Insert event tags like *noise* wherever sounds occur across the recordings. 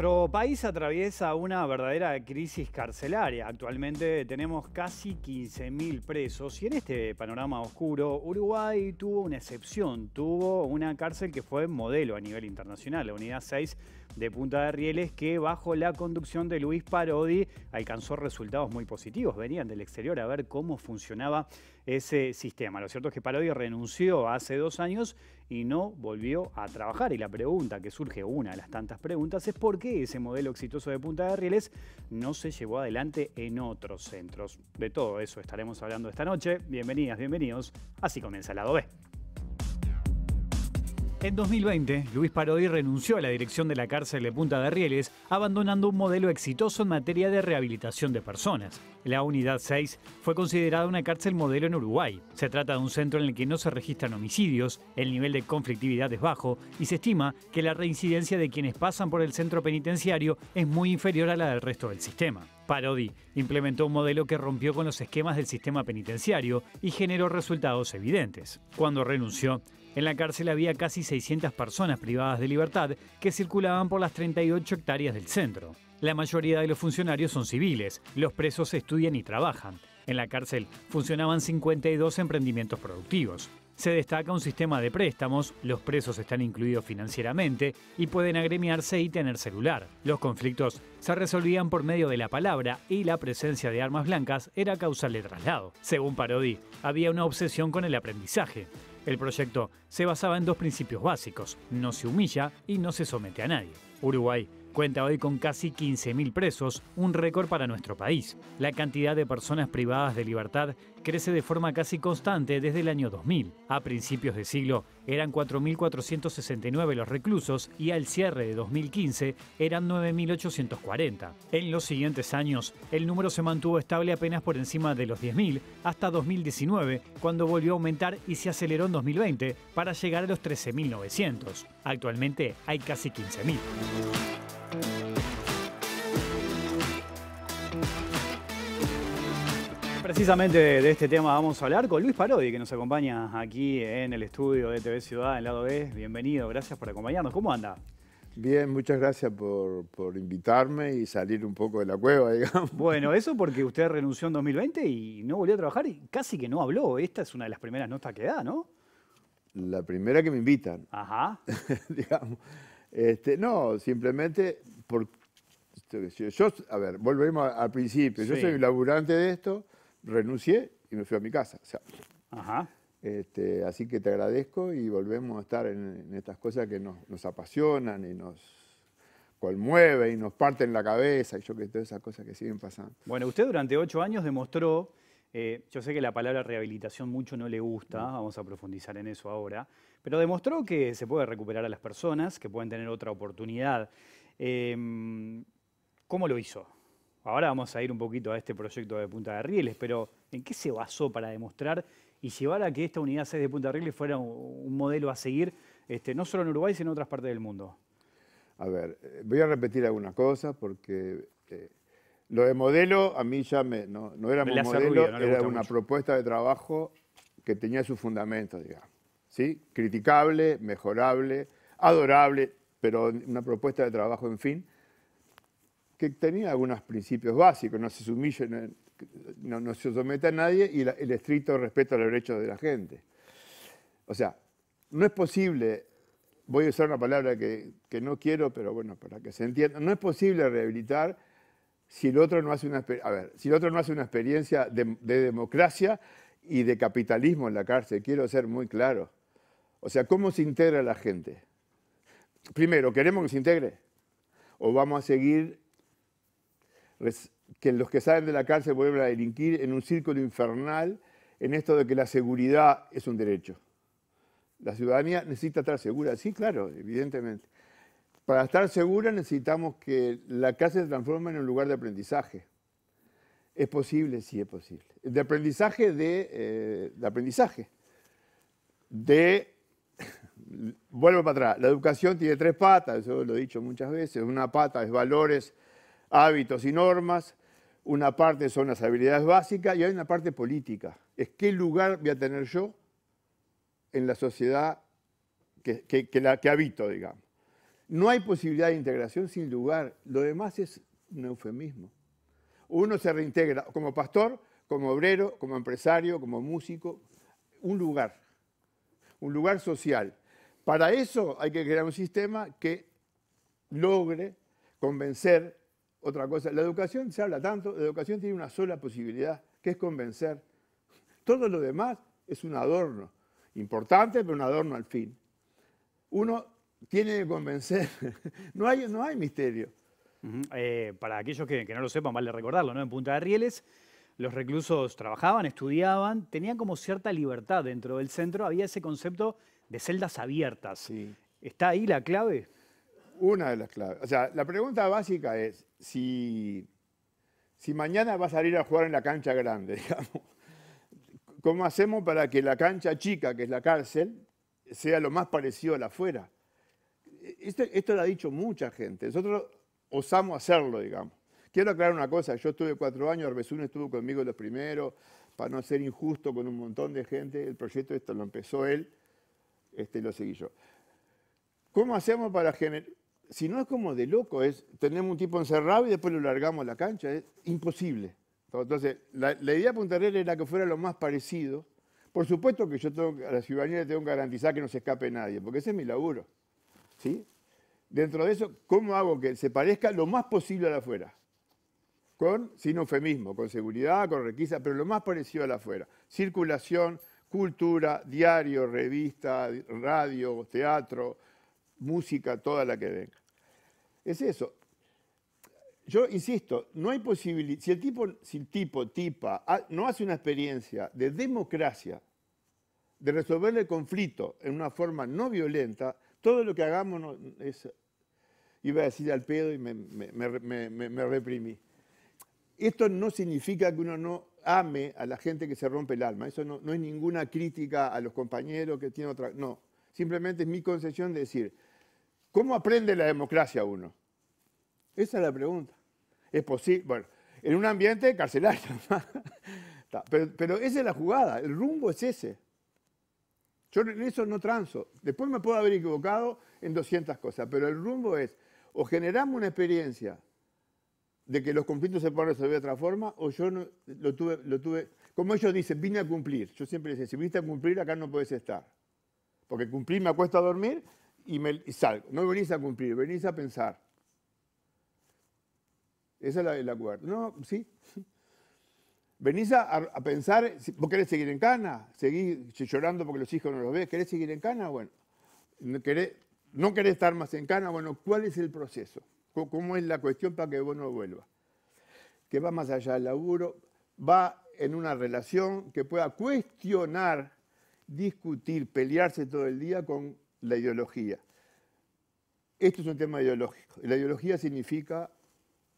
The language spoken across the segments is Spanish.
Nuestro país atraviesa una verdadera crisis carcelaria. Actualmente tenemos casi 15.000 presos y en este panorama oscuro Uruguay tuvo una excepción, tuvo una cárcel que fue modelo a nivel internacional, la Unidad 6 de Punta de Rieles que bajo la conducción de Luis Parodi alcanzó resultados muy positivos. Venían del exterior a ver cómo funcionaba ese sistema. Lo cierto es que Parodi renunció hace dos años y no volvió a trabajar. Y la pregunta que surge, una de las tantas preguntas, es por qué ese modelo exitoso de Punta de Rieles no se llevó adelante en otros centros. De todo eso estaremos hablando esta noche. Bienvenidas, bienvenidos. Así comienza el lado B. En 2020, Luis Parodi renunció a la dirección de la cárcel de Punta de Rieles, abandonando un modelo exitoso en materia de rehabilitación de personas. La Unidad 6 fue considerada una cárcel modelo en Uruguay. Se trata de un centro en el que no se registran homicidios, el nivel de conflictividad es bajo y se estima que la reincidencia de quienes pasan por el centro penitenciario es muy inferior a la del resto del sistema. Parodi implementó un modelo que rompió con los esquemas del sistema penitenciario y generó resultados evidentes. Cuando renunció, en la cárcel había casi 600 personas privadas de libertad que circulaban por las 38 hectáreas del centro. La mayoría de los funcionarios son civiles, los presos estudian y trabajan. En la cárcel funcionaban 52 emprendimientos productivos. Se destaca un sistema de préstamos, los presos están incluidos financieramente y pueden agremiarse y tener celular. Los conflictos se resolvían por medio de la palabra y la presencia de armas blancas era causal de traslado. Según Parodi, había una obsesión con el aprendizaje. El proyecto se basaba en dos principios básicos, no se humilla y no se somete a nadie. Uruguay Cuenta hoy con casi 15.000 presos, un récord para nuestro país. La cantidad de personas privadas de libertad crece de forma casi constante desde el año 2000. A principios de siglo eran 4.469 los reclusos y al cierre de 2015 eran 9.840. En los siguientes años, el número se mantuvo estable apenas por encima de los 10.000 hasta 2019, cuando volvió a aumentar y se aceleró en 2020 para llegar a los 13.900. Actualmente hay casi 15.000. Precisamente de este tema vamos a hablar con Luis Parodi, que nos acompaña aquí en el estudio de TV Ciudad, en lado B. Bienvenido, gracias por acompañarnos. ¿Cómo anda? Bien, muchas gracias por, invitarme y salir un poco de la cueva, *laughs* digamos. Bueno, eso porque usted renunció en 2020 y no volvió a trabajar y casi que no habló. Esta es una de las primeras notas que da, ¿no? La primera que me invitan. Ajá. *laughs* digamos. Este, no, simplemente por... Yo, a ver, volvemos al principio. Yo soy un laburante de esto renuncié y me fui a mi casa. Este, así que te agradezco y volvemos a estar en, estas cosas que nos, apasionan y nos conmueven y nos parten la cabeza y yo que todas esas cosas que siguen pasando. Bueno, usted durante ocho años demostró, eh, yo sé que la palabra rehabilitación mucho no le gusta, vamos a profundizar en eso ahora, pero demostró que se puede recuperar a las personas, que pueden tener otra oportunidad. Em, ¿Cómo lo hizo? Ahora vamos a ir un poquito a este proyecto de Punta de Rieles, pero ¿en qué se basó para demostrar y llevar a que esta unidad 6 de Punta de Rieles fuera un modelo a seguir, este, no solo en Uruguay, sino en otras partes del mundo? A ver, eh, voy a repetir algunas cosas porque eh, lo de modelo a mí ya no, era un modelo, era una propuesta de trabajo que tenía sus fundamentos, digamos. ¿sí? Criticable, mejorable, adorable, pero una propuesta de trabajo, en fin que tenía algunos principios básicos, no se somete no, no se a nadie y el estricto respeto a los derechos de la gente. O sea, no es posible, voy a usar una palabra que, no quiero, pero bueno, para que se entienda, no es posible rehabilitar si el otro no hace una, a ver, si el otro no hace una experiencia de, democracia y de capitalismo en la cárcel, quiero ser muy claro. O sea, ¿cómo se integra la gente? Primero, ¿queremos que se integre? ¿O vamos a seguir que los que salen de la cárcel vuelven a delinquir en un círculo infernal en esto de que la seguridad es un derecho. La ciudadanía necesita estar segura, sí, claro, evidentemente. Para estar segura necesitamos que la cárcel se transforme en un lugar de aprendizaje. ¿Es posible? Sí, es posible. De aprendizaje de, eh, de aprendizaje. De, *laughs* vuelvo para atrás, la educación tiene tres patas, eso lo he dicho muchas veces. Una pata es valores, hábitos y normas, una parte son las habilidades básicas y hay una parte política. Es qué lugar voy a tener yo en la sociedad que, habito, digamos. No hay posibilidad de integración sin lugar. Lo demás es un eufemismo. Uno se reintegra como pastor, como obrero, como empresario, como músico. Un lugar, un lugar social. Para eso hay que crear un sistema que logre convencer otra cosa, la educación se habla tanto, la educación tiene una sola posibilidad, que es convencer. Todo lo demás es un adorno, importante, pero un adorno al fin. Uno tiene que convencer, *laughs* no, hay, no hay misterio. Eh, para aquellos que, no lo sepan, vale recordarlo, ¿no? En Punta de Rieles los reclusos trabajaban, estudiaban, tenían como cierta libertad dentro del centro, había ese concepto de celdas abiertas. Sí. ¿Está ahí la clave? Una de las claves. O sea, la pregunta básica es, si, mañana va a salir a jugar en la cancha grande, *laughs* digamos, ¿cómo hacemos para que la cancha chica, que es la cárcel, sea lo más parecido a la afuera? Este, esto, lo ha dicho mucha gente. Nosotros osamos hacerlo, digamos. Quiero aclarar una cosa, yo estuve cuatro años, Arbesuno estuvo conmigo los primeros, para no ser injusto con un montón de gente, el proyecto esto lo empezó él, este, lo seguí yo. ¿Cómo hacemos para generar si no es como de loco, es tenemos un tipo encerrado y después lo largamos a la cancha, es imposible. Entonces, la, idea de era que fuera lo más parecido. Por supuesto que yo a la ciudadanía le tengo que garantizar que no se escape nadie, porque ese es mi laburo. Dentro de eso, ¿cómo hago que se parezca lo más posible a la afuera? Con, sin eufemismo, con seguridad, con requisa, pero lo más parecido a la afuera. Circulación, cultura, diario, revista, radio, teatro, música, toda la que venga. Es eso. Yo insisto, no hay posibilidad. Si el tipo, si el tipo, tipa, no hace una experiencia de democracia, de resolver el conflicto en una forma no violenta, todo lo que hagamos es. Iba a decir al pedo y me, reprimí. Esto no significa que uno no ame a la gente que se rompe el alma. Eso no, no es ninguna crítica a los compañeros que tienen otra. No. Simplemente es mi concesión de decir, ¿Cómo aprende la democracia uno? Esa es la pregunta. Es posible, bueno, en un ambiente carcelario. *laughs* pero, pero esa es la jugada, el rumbo es ese. Yo en eso no transo. Después me puedo haber equivocado en 200 cosas, pero el rumbo es o generamos una experiencia de que los conflictos se pueden resolver de otra forma, o yo no, lo, tuve, lo tuve, como ellos dicen, vine a cumplir. Yo siempre les decía, si viniste a cumplir, acá no puedes estar. Porque cumplir me acuesta a dormir y, salgo. No venís a cumplir, venís a pensar. Esa es la, la cuarta. No, sí. Venís a, pensar, vos querés seguir en cana, seguís llorando porque los hijos no los ves, querés seguir en cana, bueno, no querés, no estar más en cana, bueno, ¿cuál es el proceso? ¿Cómo, cómo es la cuestión para que vos no vuelvas? Que va más allá del laburo, va en una relación que pueda cuestionar, discutir, pelearse todo el día con la ideología. Esto es un tema ideológico. La ideología significa,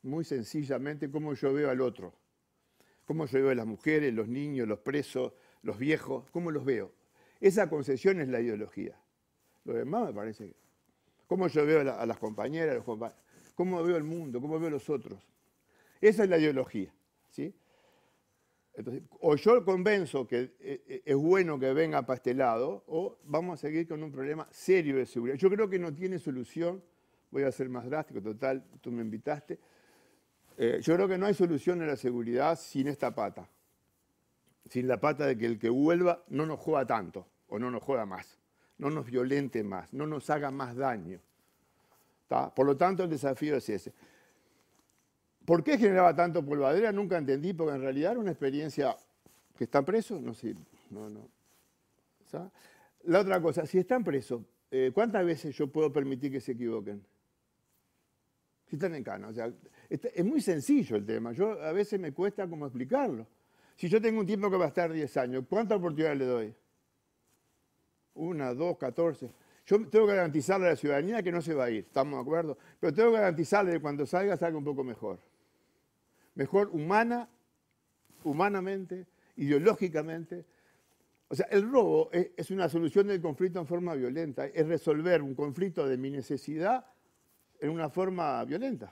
muy sencillamente, cómo yo veo al otro. Cómo yo veo a las mujeres, los niños, los presos, los viejos, cómo los veo. Esa concesión es la ideología. Lo demás me parece Cómo yo veo a, las compañeras, a los cómo veo el mundo, cómo veo a los otros. Esa es la ideología. ¿sí? o yo convenzo que eh, eh, es bueno que venga pastelado, o vamos a seguir con un problema serio de seguridad. Yo creo que no tiene solución, voy a ser más drástico, total, tú me invitaste. Eh, yo creo que no hay solución a la seguridad sin esta pata, sin la pata de que el que vuelva no nos juega tanto, o no nos juega más, no nos violente más, no nos haga más daño. Por lo tanto, el desafío es ese. ¿Por qué generaba tanto polvadera? Nunca entendí, porque en realidad era una experiencia que está preso, no sé, No, no. La otra cosa, si están presos, eh, ¿cuántas veces yo puedo permitir que se equivoquen? Si están en cana. es muy sencillo el tema. Yo a veces me cuesta como explicarlo. Si yo tengo un tiempo que va a estar 10 años, ¿cuántas oportunidades le doy? Una, dos, catorce. Yo tengo que garantizarle a la ciudadanía que no se va a ir, estamos de acuerdo, pero tengo que garantizarle que cuando salga salga un poco mejor mejor humana, humanamente, ideológicamente. O sea, el robo es, una solución del conflicto en forma violenta, es resolver un conflicto de mi necesidad en una forma violenta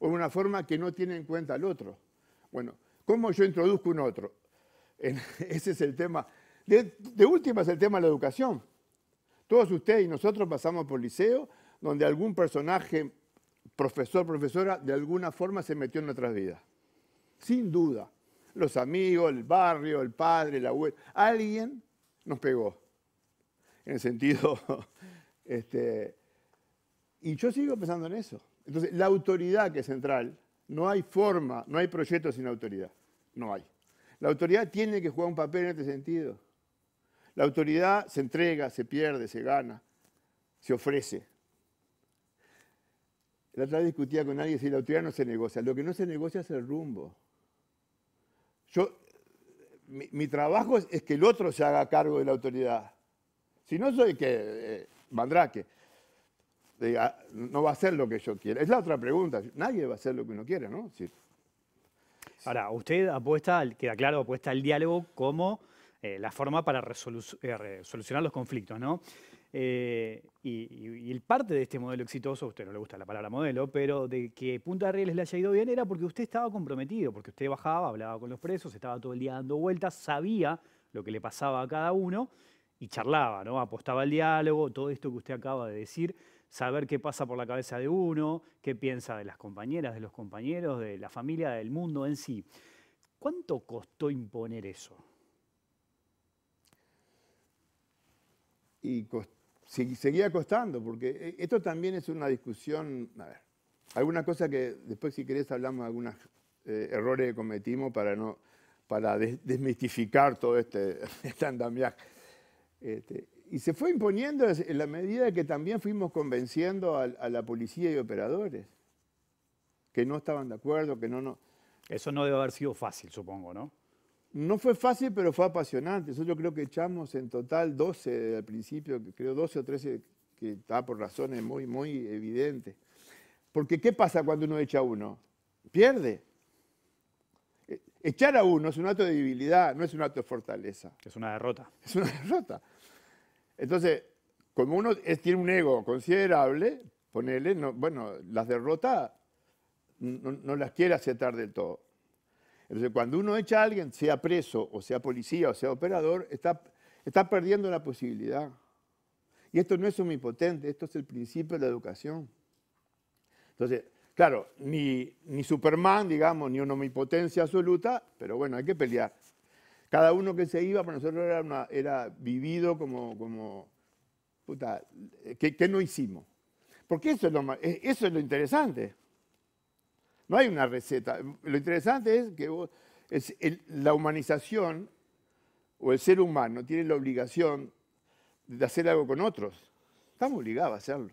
o en una forma que no tiene en cuenta al otro. Bueno, ¿cómo yo introduzco un otro? *laughs* ese es el tema. De, de, última es el tema de la educación. Todos ustedes y nosotros pasamos por liceo, donde algún personaje profesor, profesora, de alguna forma se metió en nuestras vidas. Sin duda. Los amigos, el barrio, el padre, la abuela. Alguien nos pegó. En el sentido. *laughs* Este, y yo sigo pensando en eso. Entonces, la autoridad que es central, no hay forma, no hay proyecto sin autoridad. No hay. La autoridad tiene que jugar un papel en este sentido. La autoridad se entrega, se pierde, se gana, se ofrece. La otra vez discutía con nadie si la autoridad no se negocia. Lo que no se negocia es el rumbo. Yo, mi, trabajo es, que el otro se haga cargo de la autoridad. Si no soy que eh, mandraque, no va a ser lo que yo quiera. Es la otra pregunta. Nadie va a hacer lo que uno quiere, ¿no? Ahora, usted apuesta, queda claro, apuesta al diálogo como eh, la forma para eh, solucionar los conflictos, ¿no? Eh, y, parte de este modelo exitoso, a usted no le gusta la palabra modelo, pero de que Punta de Rieles le haya ido bien era porque usted estaba comprometido, porque usted bajaba, hablaba con los presos, estaba todo el día dando vueltas, sabía lo que le pasaba a cada uno y charlaba, Apostaba al diálogo, todo esto que usted acaba de decir, saber qué pasa por la cabeza de uno, qué piensa de las compañeras, de los compañeros, de la familia, del mundo en sí. ¿Cuánto costó imponer eso? Y costó seguía costando, porque eh, esto también es una discusión, a ver, alguna cosa que después si querés hablamos de algunos eh, errores que cometimos para, no, para desmitificar todo este, *laughs* andamiaje. Este, y se fue imponiendo en la medida que también fuimos convenciendo a, a, la policía y operadores que no estaban de acuerdo, que no, no. Eso no debe haber sido fácil, supongo, ¿no? No fue fácil, pero fue apasionante. Nosotros yo creo que echamos en total 12 al principio, creo 12 o 13 que está por razones muy, muy evidentes. Porque ¿qué pasa cuando uno echa a uno? Pierde. E, echar a uno es un acto de debilidad, no es un acto de fortaleza. Es una derrota. Es una *laughs* derrota. Entonces, como uno tiene un ego considerable, ponerle, bueno, las derrotas no, no las quiere aceptar del todo. Entonces, cuando uno echa a alguien, sea preso, o sea policía, o sea operador, está, está perdiendo la posibilidad. Y esto no es omnipotente, esto es el principio de la educación. Entonces, claro, ni, ni Superman, digamos, ni una omnipotencia absoluta, pero bueno, hay que pelear. Cada uno que se iba, para nosotros era, era vivido como, como puta, ¿qué, no hicimos? Porque eso es lo, eh, eso es lo interesante. No hay una receta. Lo interesante es que la humanización o el ser humano tiene la obligación de hacer algo con otros. Estamos obligados a hacerlo.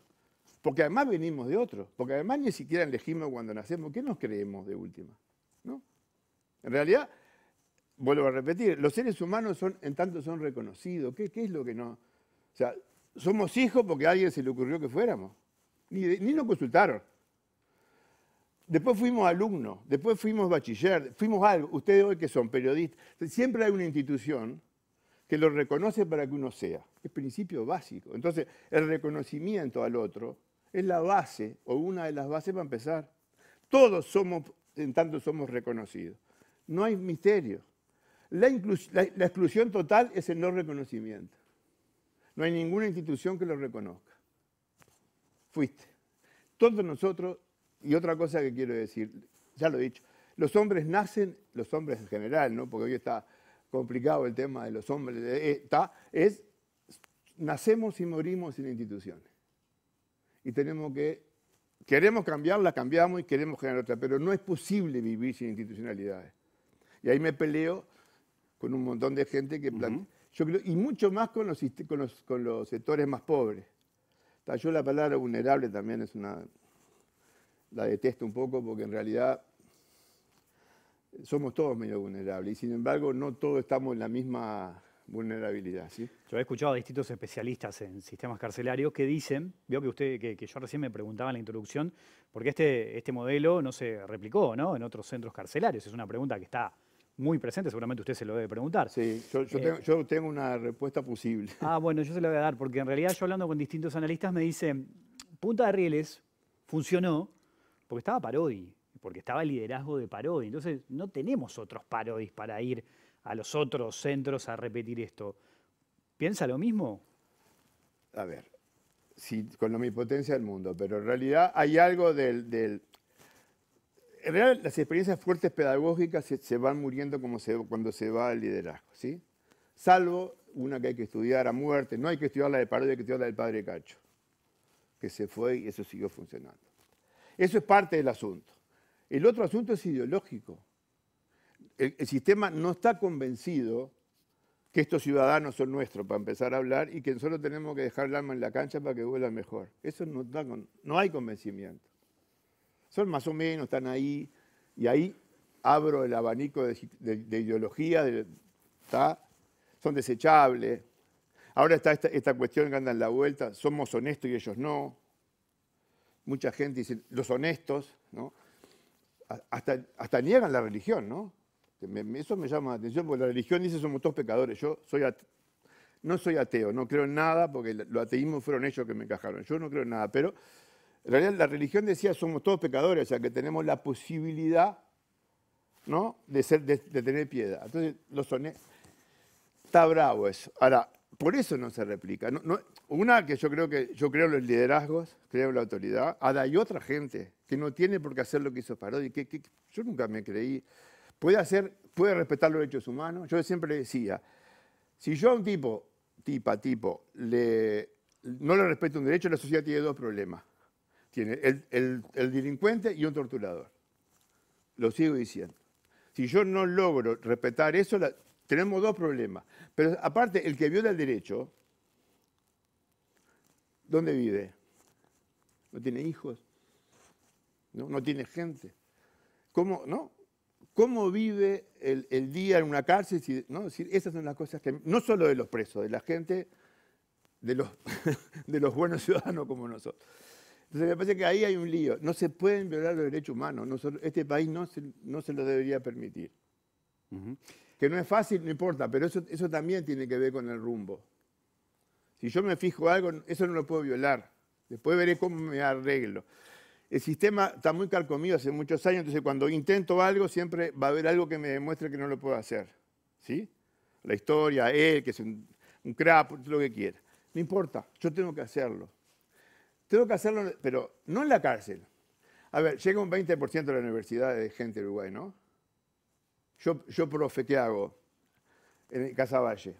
Porque además venimos de otros. Porque además ni siquiera elegimos cuando nacemos. ¿Qué nos creemos de última? ¿No? En realidad, vuelvo a repetir, los seres humanos son, en tanto son reconocidos. ¿Qué, es lo que no? O sea, somos hijos porque a alguien se le ocurrió que fuéramos. Ni, ni nos consultaron. Después fuimos alumnos, después fuimos bachiller, fuimos algo. Ustedes hoy que son periodistas, siempre hay una institución que lo reconoce para que uno sea. Es principio básico. Entonces, el reconocimiento al otro es la base o una de las bases para empezar. Todos somos, en tanto somos reconocidos. No hay misterio. La, la, exclusión total es el no reconocimiento. No hay ninguna institución que lo reconozca. Fuiste. Todos nosotros y otra cosa que quiero decir, ya lo he dicho, los hombres nacen, los hombres en general, ¿no? porque hoy está complicado el tema de los hombres, está, es, nacemos y morimos sin instituciones. Y tenemos que, queremos cambiarla, cambiamos y queremos generar otra, pero no es posible vivir sin institucionalidades. Y ahí me peleo con un montón de gente que plantea, yo creo, y mucho más con los, con los, con los sectores más pobres. Yo la palabra vulnerable también es una, la detesto un poco porque en realidad somos todos medio vulnerables y sin embargo no todos estamos en la misma vulnerabilidad. Yo he escuchado a distintos especialistas en sistemas carcelarios que dicen, veo que usted, que, yo recién me preguntaba en la introducción, porque este, este modelo no se replicó ¿no? en otros centros carcelarios, es una pregunta que está muy presente, seguramente usted se lo debe preguntar. Sí, yo, eh, tengo, yo, tengo, una respuesta posible. *laughs* Ah, bueno, yo se la voy a dar, porque en realidad yo hablando con distintos analistas me dicen, punta de rieles funcionó, porque estaba Parodi, porque estaba el liderazgo de Parodi. Entonces no tenemos otros Parodis para ir a los otros centros a repetir esto. ¿Piensa lo mismo? A ver, con la omnipotencia del mundo, pero en realidad hay algo del... en realidad las experiencias fuertes pedagógicas se, van muriendo como cuando se va el liderazgo, ¿sí? Salvo una que hay que estudiar a muerte, no hay que estudiar la de Parodi, hay que estudiar la del padre Cacho, que se fue y eso siguió funcionando. Eso es parte del asunto. El otro asunto es ideológico. El, sistema no está convencido que estos ciudadanos son nuestros, para empezar a hablar, y que solo tenemos que dejar el alma en la cancha para que vuelva mejor. Eso no, no hay convencimiento. Son más o menos, están ahí, y ahí abro el abanico de, ideología, son desechables. Ahora está esta, esta cuestión que anda en la vuelta, somos honestos y ellos no mucha gente dice, los honestos, ¿no? Hasta, niegan la religión, ¿no? eso me llama la atención porque la religión dice somos todos pecadores. Yo soy no soy ateo, no creo en nada porque los ateísmos fueron ellos que me encajaron. Yo no creo en nada, pero en realidad la religión decía somos todos pecadores, o sea que tenemos la posibilidad ¿no? de, ser, de, tener piedad. Entonces, los honestos. Está bravo eso. Ahora, por eso no se replica. una que yo creo que yo creo los liderazgos, creo la autoridad. hay otra gente que no tiene por qué hacer lo que hizo Parodi. Que, yo nunca me creí. Puede hacer, puede respetar los derechos humanos. Yo siempre decía, si yo a un tipo, tipa, tipo, le, no le respeto un derecho, la sociedad tiene dos problemas. Tiene el, el delincuente y un torturador. Lo sigo diciendo. Si yo no logro respetar eso, la, tenemos dos problemas. Pero aparte, el que viola el derecho, ¿dónde vive? No tiene hijos, no, tiene gente. ¿Cómo, no? ¿Cómo vive el, día en una cárcel? ¿no? esas son las cosas que, no solo de los presos, de la gente, de los, *laughs* de los buenos ciudadanos como nosotros. Entonces me parece que ahí hay un lío. No se pueden violar los derechos humanos. este país no se, no se lo debería permitir. Que no es fácil, no importa, pero eso, eso también tiene que ver con el rumbo. Si yo me fijo algo, eso no lo puedo violar. Después veré cómo me arreglo. El sistema está muy carcomido hace muchos años, entonces cuando intento algo siempre va a haber algo que me demuestre que no lo puedo hacer. ¿Sí? La historia, él, que es un, un crap, lo que quiera. No importa, yo tengo que hacerlo. Tengo que hacerlo, pero no en la cárcel. A ver, llega un 20% de la universidad de gente de Uruguay, ¿no? Yo, yo profe, ¿qué En Casavalle.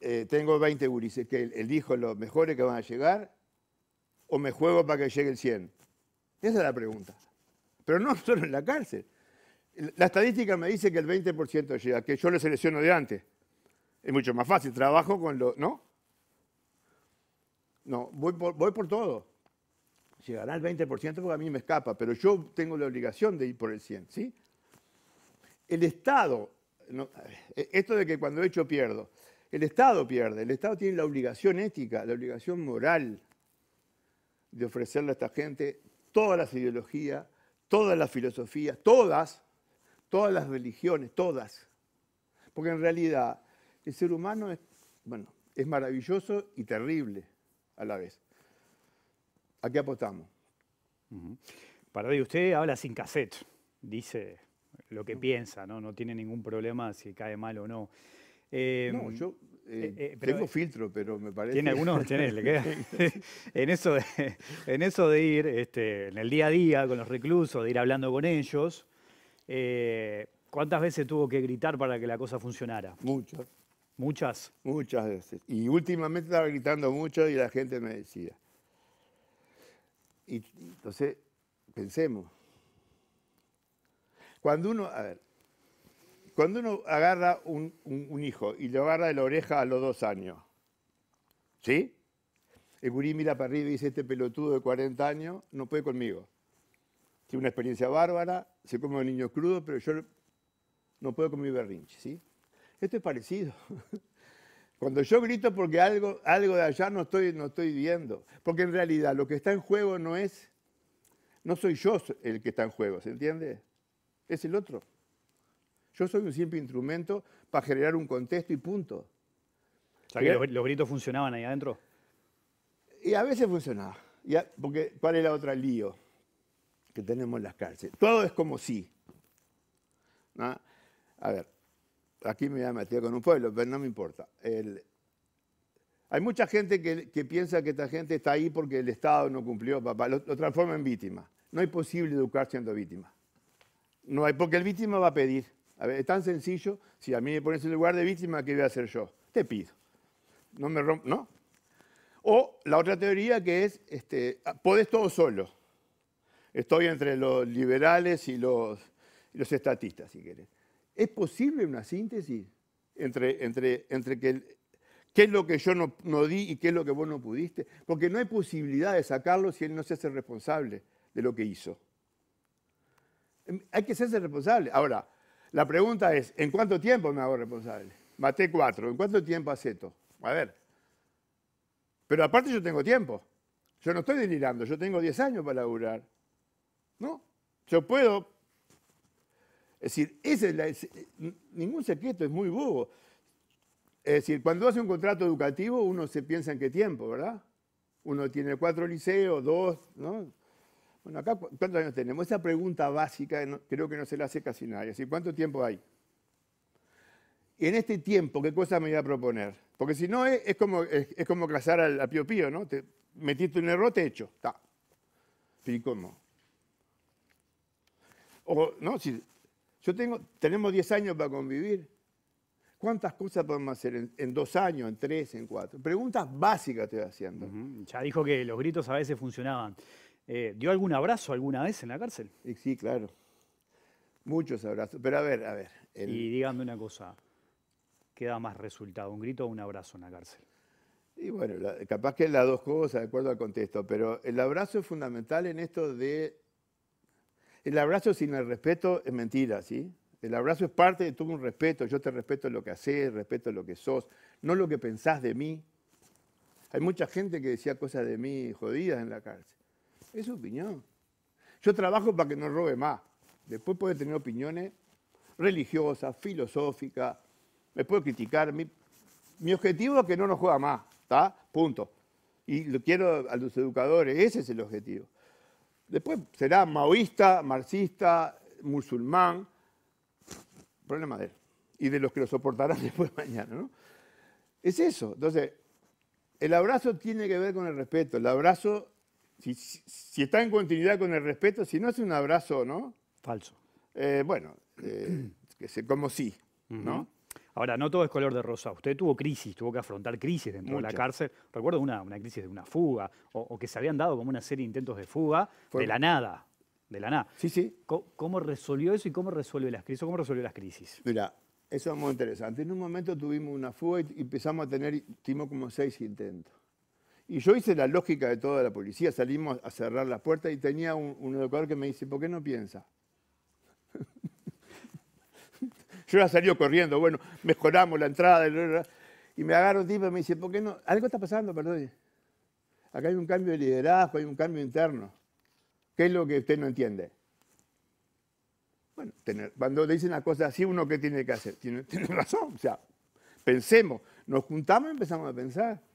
Eh, tengo 20 gurises, que elijo los mejores que van a llegar o me juego para que llegue el 100. Esa es la pregunta. Pero no *laughs* solo en la cárcel. La estadística me dice que el 20% llega, que yo lo selecciono de antes. Es mucho más fácil, trabajo con los... ¿No? No, voy por, voy por todo. Llegará el 20% porque a mí me escapa, pero yo tengo la obligación de ir por el 100, ¿sí? el Estado, eh, esto de que cuando he hecho pierdo, el Estado pierde, el Estado tiene la obligación ética, la obligación moral de ofrecerle a esta gente todas las ideologías, todas las filosofías, todas, todas las religiones, todas. Porque en realidad el ser humano es, bueno, es maravilloso y terrible a la vez. ¿A qué apostamos? Para de usted habla sin cassette, dice lo que piensa, ¿no? No tiene ningún problema si cae mal o no. Em, no, yo eh, eh, eh, tengo filtro, pero me parece. Tiene algunos, ¿Tiene? le queda. *laughs* *laughs* en, eso de, en eso de ir, este, en el día a día con los reclusos, de ir hablando con ellos, ¿cuántas veces tuvo que gritar para que la cosa funcionara? Muchas. ¿Muchas? Muchas veces. Y últimamente estaba gritando mucho y la gente me decía. Y entonces, pensemos, cuando uno, a ver, cuando uno agarra un, hijo y lo agarra de la oreja a los dos años, ¿sí? El gurí mira para arriba y dice, este pelotudo de 40 años no puede conmigo. Tiene una experiencia bárbara, se come a un niño crudo, pero yo no puedo con mi berrinche, ¿sí? Esto es parecido. *laughs* Cuando yo grito porque algo, algo de allá no estoy, no estoy viendo. Porque en realidad lo que está en juego no es, no soy yo el que está en juego, ¿se entiende? es el otro. Yo soy un simple instrumento para generar un contexto y punto. que eh, los, gritos funcionaban ahí adentro. Y a veces funcionaba. porque, ¿cuál es la otra lío que tenemos en las cárceles? Todo es como sí. A ver, aquí me voy a meter con un pueblo, pero no me importa. hay mucha gente que, piensa que esta gente está ahí porque el Estado no cumplió, papá. Lo, lo transforma en víctima. No es posible educar siendo víctima. No hay, porque el víctima va a pedir. es tan sencillo, si a mí me pones en lugar de víctima, ¿qué voy a hacer yo? Te pido. No me rompo, ¿no? O la otra teoría que es, este, ah, podés todo solo. Estoy entre los liberales y los, los estatistas, si quieres. ¿Es posible una síntesis entre, entre, entre que qué es lo que yo no, no, di y qué es lo que vos no pudiste? Porque no hay posibilidad de sacarlo si él no se hace responsable de lo que hizo hay que hacerse responsable. Ahora, la pregunta es, ¿en cuánto tiempo me hago responsable? Maté cuatro, ¿en cuánto tiempo acepto? A ver. Pero aparte yo tengo tiempo. Yo no estoy delirando, yo tengo 10 años para laburar. ¿No? Yo puedo. Es decir, ese ningún secreto, es muy bobo. Es decir, cuando hace un contrato educativo uno se piensa en qué tiempo, ¿verdad? Uno tiene cuatro liceos, dos, ¿no? Bueno, acá, ¿cuántos años tenemos? Esa pregunta básica creo que no se la hace casi nadie. ¿Cuánto tiempo hay? Y en este tiempo, ¿qué cosa me voy a proponer? Porque si no, es, como, es, como cazar al, ¿no? Te metiste un error, te echo. Ta. ¿Y cómo? O, ¿no? Si yo tengo, tenemos 10 años para convivir. ¿Cuántas cosas podemos hacer en, dos años, en tres, en cuatro? Preguntas básicas te voy haciendo. Ya dijo que los gritos a veces funcionaban. Eh, ¿Dio algún abrazo alguna vez en la cárcel? Sí, claro. Muchos abrazos. Pero a ver, a ver. Y dígame una cosa. ¿Qué da más resultado, un grito o un abrazo en la cárcel? Y bueno, capaz que las dos cosas, de acuerdo al contexto, pero el abrazo es fundamental en esto de... El abrazo sin el respeto es mentira, ¿sí? El abrazo es parte de tu un respeto. Yo te respeto lo que haces, respeto lo que sos, no lo que pensás de mí. Hay mucha gente que decía cosas de mí jodidas en la cárcel. Es su opinión. Yo trabajo para que no robe más. Después puede tener opiniones religiosas, filosóficas, me puede criticar. Mi, objetivo es que no nos juega más, ¿está? Punto. Y lo quiero a los educadores, ese es el objetivo. Después será maoísta, marxista, musulmán, problema de él. Y de los que lo soportarán *laughs* después mañana, ¿no? Es eso. Entonces, el abrazo tiene que ver con el respeto. El abrazo si, está en continuidad con el respeto, si no hace un abrazo, ¿no? Falso. Eh, bueno, eh, que como sí, ¿no? Ahora, no todo es color de rosa. Usted tuvo crisis, tuvo que afrontar crisis dentro de la cárcel. Recuerdo una, crisis de una fuga, o, que se habían dado como una serie de intentos de fuga de la nada. De la nada. Sí, sí. ¿Cómo, resolvió eso y cómo resuelve las crisis? ¿Cómo resolvió las crisis? Mira, eso es muy interesante. En un momento tuvimos una fuga y empezamos a tener, tuvimos como seis intentos. Y yo hice la lógica de toda la policía, salimos a cerrar las puertas y tenía un, educador que me dice, ¿por qué no piensa? *laughs* yo ya salí corriendo, bueno, mejoramos la entrada. Y me agarro un tipo y me dice, ¿por qué no? Algo está pasando, perdón. Acá hay un cambio de liderazgo, hay un cambio interno. ¿Qué es lo que usted no entiende? Bueno, cuando le dicen las cosas así, uno qué tiene que hacer. Tiene, *laughs* tiene razón, o sea, pensemos, nos juntamos y empezamos a pensar.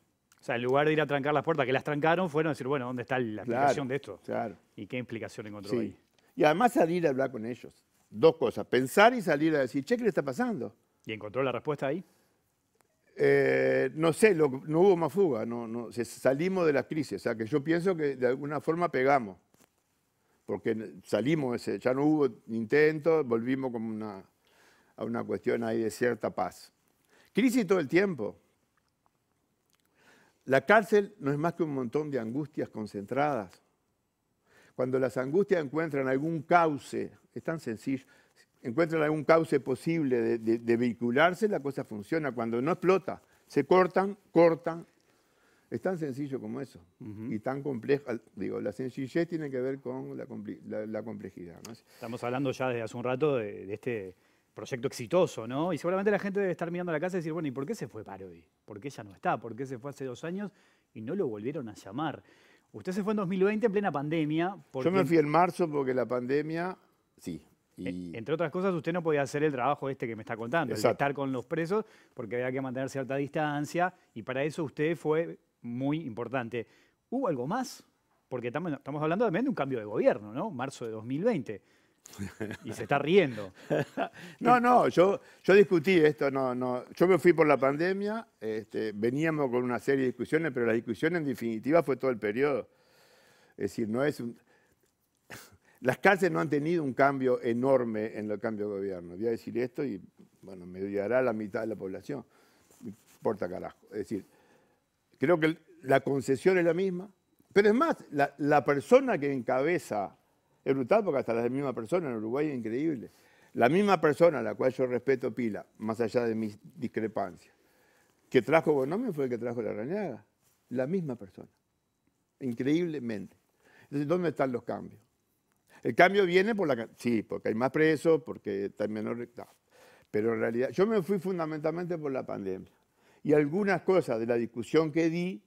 O sea, en lugar de ir a trancar las puertas, que las trancaron, fueron a decir, bueno, ¿dónde está la aplicación de esto? Claro. ¿Y qué implicación encontró sí. ahí? Y además salir a hablar con ellos. Dos cosas, pensar y salir a decir, che, ¿qué le está pasando? ¿Y encontró la respuesta ahí? Eh, no sé, no hubo más fuga, salimos de las crisis, o sea que yo pienso que de alguna forma pegamos, porque salimos, ya no hubo intentos, volvimos como una, a una cuestión ahí de cierta paz. Crisis todo el tiempo, la cárcel no es más que un montón de angustias concentradas. Cuando las angustias encuentran algún cauce, es tan sencillo, encuentran algún cauce posible de, vehicularse, la cosa funciona. Cuando no explota, se cortan, cortan. Es tan sencillo como eso. Y tan complejo. Digo, la sencillez tiene que ver con la, complejidad. Estamos hablando ya desde hace un rato de este proyecto exitoso, ¿no? Y seguramente la gente debe estar mirando la casa y decir, bueno, ¿y por qué se fue Parodi? ¿Por qué ya no está? ¿Por qué se fue hace dos años y no lo volvieron a llamar? Usted se fue en 2020 en plena pandemia. Porque... Yo me fui en marzo porque la pandemia, sí. Entre otras cosas, usted no podía hacer el trabajo este que me está contando, de estar con los presos, porque había que mantener cierta distancia, y para eso usted fue muy importante. ¿Hubo algo más? Porque estamos hablando también de un cambio de gobierno, ¿no? Marzo de 2020. Y se está riendo. *laughs* no, no, yo, yo discutí esto, no, no. Yo me fui por la pandemia, este, veníamos con una serie de discusiones, pero la discusión en definitiva fue todo el periodo. Es decir, no es *laughs* Las cárceles no han tenido un cambio enorme en el cambio de gobierno. Voy a decir esto y, bueno, me llegará la mitad de la población. No importa carajo. Es decir, creo que la concesión es la misma, pero es más, la, la persona que encabeza es brutal porque hasta la misma persona en Uruguay es increíble. La misma persona a la cual yo respeto Pila, más allá de mis discrepancias, que trajo Bonomio fue el que trajo la Rañaga. La misma persona. Increíblemente. Entonces, ¿dónde están los cambios? El cambio viene por la... Sí, porque hay más presos, porque hay menor... No. Pero en realidad, yo me fui fundamentalmente por la pandemia. Y algunas cosas de la discusión que di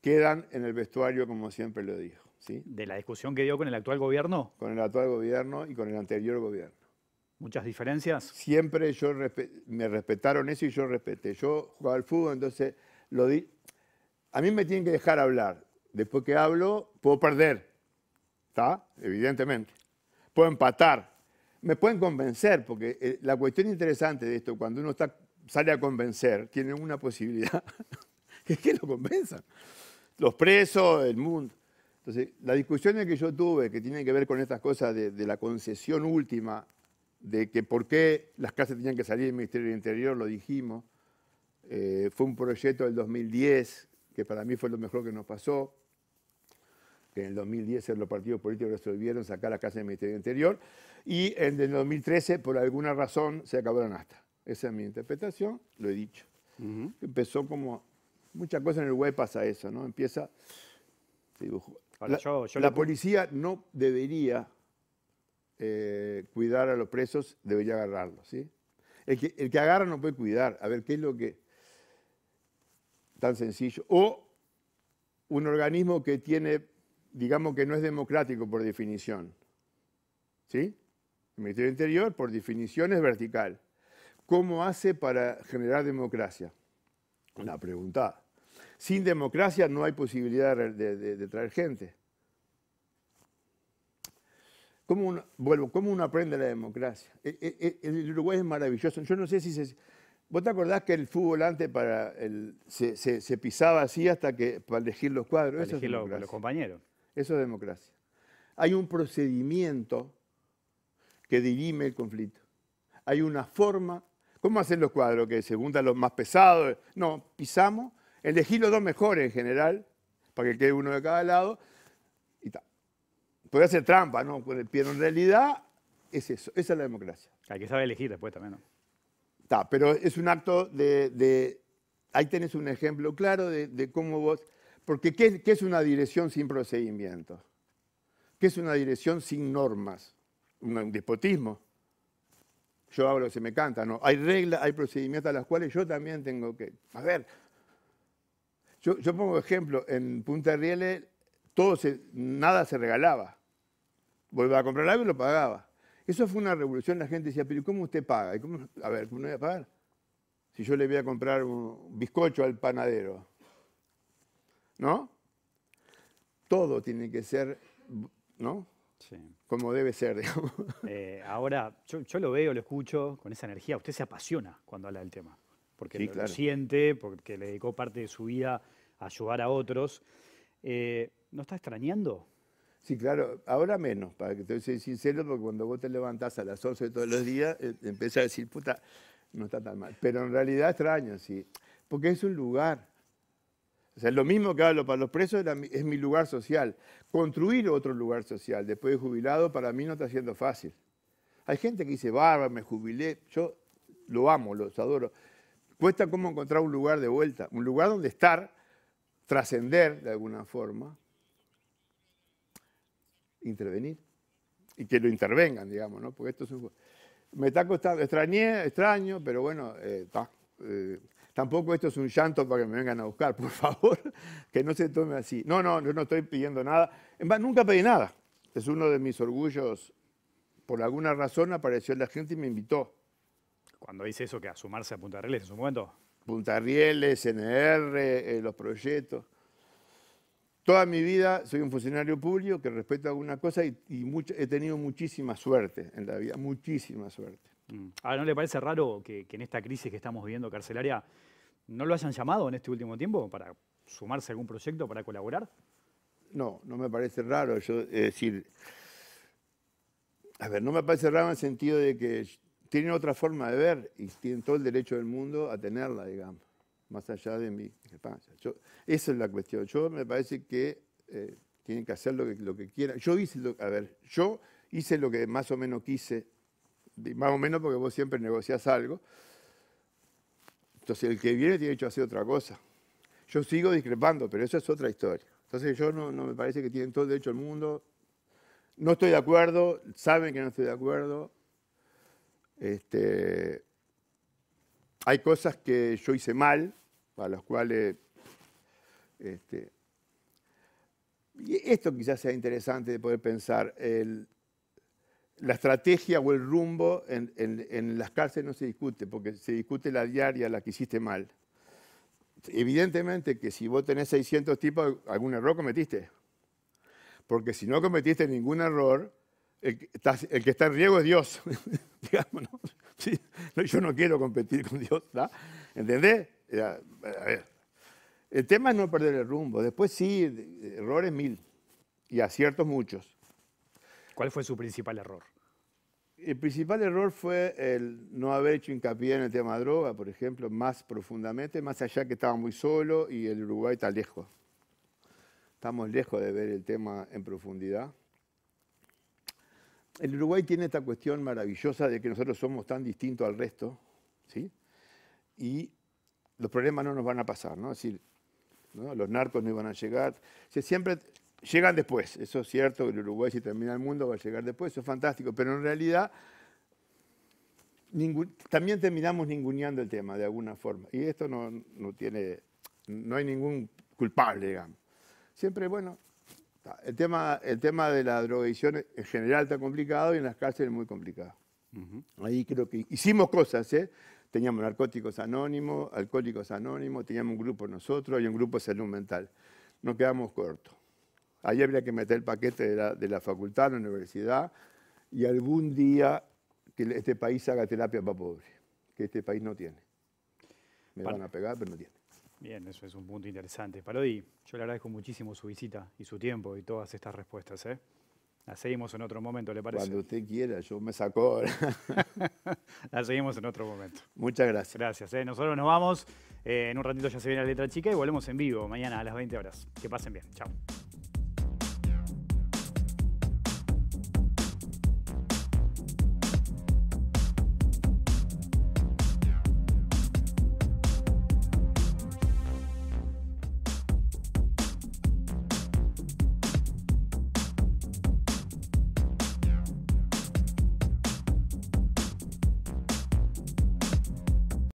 quedan en el vestuario, como siempre lo digo. De la discusión que dio con el actual gobierno. Con el actual gobierno y con el anterior gobierno. ¿Muchas diferencias? Siempre yo me respetaron eso y yo respeté. Yo jugaba al fútbol, entonces lo di. A mí me tienen que dejar hablar. Después que hablo, puedo perder. ¿Está? Evidentemente. Puedo empatar. Me pueden convencer, porque eh, la cuestión interesante de esto, cuando uno está, sale a convencer, tiene una posibilidad *laughs* es que lo convenzan. Los presos, el mundo. Entonces, las discusiones que yo tuve, que tienen que ver con estas cosas de, la concesión última, de que por qué las casas tenían que salir del Ministerio del Interior, lo dijimos, eh, fue un proyecto del 2010, que para mí fue lo mejor que nos pasó, que en el 2010 los partidos políticos resolvieron sacar las casas del Ministerio del Interior, y en el 2013, por alguna razón, se acabaron hasta. Esa es mi interpretación, lo he dicho. Empezó como... Muchas cosas en el Uruguay pasa eso, ¿no? Empieza... Se la, policía no debería eh, cuidar a los presos, debería agarrarlos, ¿sí? El que, agarra no puede cuidar. A ver, ¿qué es lo que...? Tan sencillo. O un organismo que tiene, digamos que no es democrático por definición. ¿Sí? El Ministerio Interior, por definición, es vertical. ¿Cómo hace para generar democracia? Una pregunta sin democracia no hay posibilidad de, traer gente. ¿Cómo uno, aprende la democracia? E, e, e, el, Uruguay es maravilloso. Yo no sé si se... ¿Vos te acordás que el fútbol antes para el, se, pisaba así hasta que para elegir los cuadros? Para Eso elegir es los compañeros. Eso es democracia. Hay un procedimiento que dirime el conflicto. Hay una forma. ¿Cómo hacen los cuadros? Que se juntan los más pesados. No, pisamos elegí los dos mejores en general, para que quede uno de cada lado, y tal. Podría hacer trampa, ¿no? Pero en realidad es eso, esa es la democracia. Hay que saber elegir después también, ¿no? Está, pero es un acto de, Ahí tenés un ejemplo claro de, cómo vos... Porque ¿qué, es una dirección sin procedimiento? ¿Qué es una dirección sin normas? Un, despotismo. Yo hablo, se me canta, ¿no? Hay reglas, hay procedimientos a las cuales yo también tengo que... A ver, yo, pongo ejemplo, en Punta Rieles todo nada se regalaba. Volvía a comprar algo y lo pagaba. Eso fue una revolución, la gente decía, pero ¿cómo usted paga? A ver, ¿cómo no voy a pagar? Si yo le voy a comprar un bizcocho al panadero. ¿No? Todo tiene que ser, ¿no? Sí. Como debe ser, *laughs* digamos. Eh, ahora, yo, lo veo, lo escucho con esa energía. Usted se apasiona cuando habla del tema. Porque lo, siente, porque le dedicó parte de su vida ayudar a otros. Eh, ¿No está extrañando? Sí, claro, ahora menos, para que te soy sincero, porque cuando vos te levantás a las 11 de todos los días, eh, empieza a decir, puta, no está tan mal. Pero en realidad extraño, sí, porque es un lugar. O sea, lo mismo que hablo para los presos es mi lugar social. Construir otro lugar social después de jubilado para mí no está siendo fácil. Hay gente que dice, barba, me jubilé. Yo lo amo, los adoro. Cuesta como encontrar un lugar de vuelta, un lugar donde estar trascender de alguna forma, intervenir y que lo intervengan, digamos, ¿no? Porque esto es un... Me está costando, extrañé, extraño, pero bueno, eh, eh, tampoco esto es un llanto para que me vengan a buscar, por favor, *laughs* que no se tome así. No, no, yo no estoy pidiendo nada. En más, nunca pedí nada. Es uno de mis orgullos. Por alguna razón apareció la gente y me invitó. Cuando dice eso, que a sumarse a Punta Reyes en su momento. Puntarrieles, NR, eh, los proyectos. Toda mi vida soy un funcionario público que respeto alguna cosa y, he tenido muchísima suerte en la vida, muchísima suerte. Mm. Ahora, ¿no le parece raro que, en esta crisis que estamos viviendo carcelaria no lo hayan llamado en este último tiempo para sumarse a algún proyecto, para colaborar? No, no me parece raro. Yo, decir, a ver, no me parece raro en el sentido de que tienen otra forma de ver y tienen todo el derecho del mundo a tenerla, digamos, más allá de mi discrepancia. esa es la cuestión. Yo me parece que eh, tienen que hacer lo que, lo que quieran. Yo hice lo, a ver, yo hice lo que más o menos quise, más o menos porque vos siempre negociás algo. Entonces el que viene tiene derecho a hacer otra cosa. Yo sigo discrepando, pero eso es otra historia. Entonces yo no, no me parece que tienen todo el derecho del mundo. No estoy de acuerdo, saben que no estoy de acuerdo, este, hay cosas que yo hice mal, para las cuales... Este, esto quizás sea interesante de poder pensar. la estrategia o el rumbo en, en, las cárceles no se discute, porque se discute la diaria, la que hiciste mal. Evidentemente que si vos tenés 600 tipos, algún error cometiste. Porque si no cometiste ningún error, el que está, en riesgo es Dios. *laughs* Digamos, yo no quiero competir con Dios, ¿entendés? A ver. El tema es no perder el rumbo. Después sí, errores mil y aciertos muchos. ¿Cuál fue su principal error? El principal error fue el no haber hecho hincapié en el tema droga, por ejemplo, más profundamente, más allá que estaba muy solo y el Uruguay está lejos. Estamos lejos de ver el tema en profundidad el Uruguay tiene esta cuestión maravillosa de que nosotros somos tan distintos al resto, ¿sí? Y los problemas no nos van a pasar, ¿no? los narcos no iban a llegar. siempre llegan después, eso es cierto, el Uruguay si termina el mundo va a llegar después, eso es fantástico, pero en realidad también terminamos ninguneando el tema de alguna forma. Y esto no, no tiene, no hay ningún culpable, digamos. Siempre, bueno, el tema, el tema de la drogadicción en general está complicado y en las cárceles muy complicado. Ahí creo que hicimos cosas, ¿eh? Teníamos narcóticos anónimos, alcohólicos anónimos, teníamos un grupo nosotros y un grupo de salud mental. Nos quedamos cortos. Ahí habría que meter el paquete de la, de la facultad, la universidad y algún día que este país haga terapia para pobres, que este país no tiene. Me van a pegar, pero no tiene. Bien, eso es un punto interesante. Parodi, yo le agradezco muchísimo su visita y su tiempo y todas estas respuestas. ¿eh? La seguimos en otro momento, ¿le parece? Cuando usted quiera, yo me saco ahora. *laughs* la seguimos en otro momento. Muchas gracias. Gracias. ¿eh? Nosotros nos vamos. Eh, en un ratito ya se viene la letra chica y volvemos en vivo mañana a las 20 horas. Que pasen bien. Chao.